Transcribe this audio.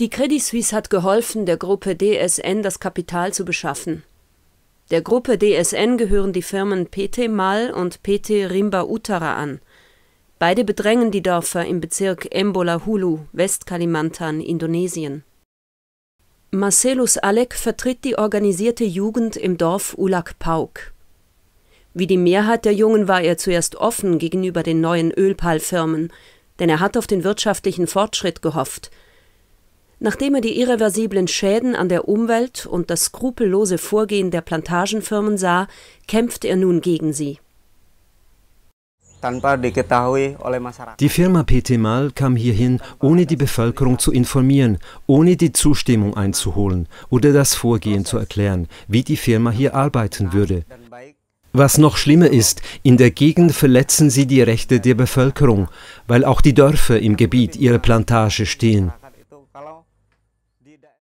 Die Credit Suisse hat geholfen, der Gruppe DSN das Kapital zu beschaffen. Der Gruppe DSN gehören die Firmen PT Mal und PT Rimba Utara an. Beide bedrängen die Dörfer im Bezirk Hulu, Westkalimantan, Indonesien. Marcelus Alek vertritt die organisierte Jugend im Dorf Ulak Pauk. Wie die Mehrheit der Jungen war er zuerst offen gegenüber den neuen Ölpalfirmen, denn er hat auf den wirtschaftlichen Fortschritt gehofft – Nachdem er die irreversiblen Schäden an der Umwelt und das skrupellose Vorgehen der Plantagenfirmen sah, kämpfte er nun gegen sie. Die Firma Petemal kam hierhin, ohne die Bevölkerung zu informieren, ohne die Zustimmung einzuholen oder das Vorgehen zu erklären, wie die Firma hier arbeiten würde. Was noch schlimmer ist, in der Gegend verletzen sie die Rechte der Bevölkerung, weil auch die Dörfer im Gebiet ihrer Plantage stehen.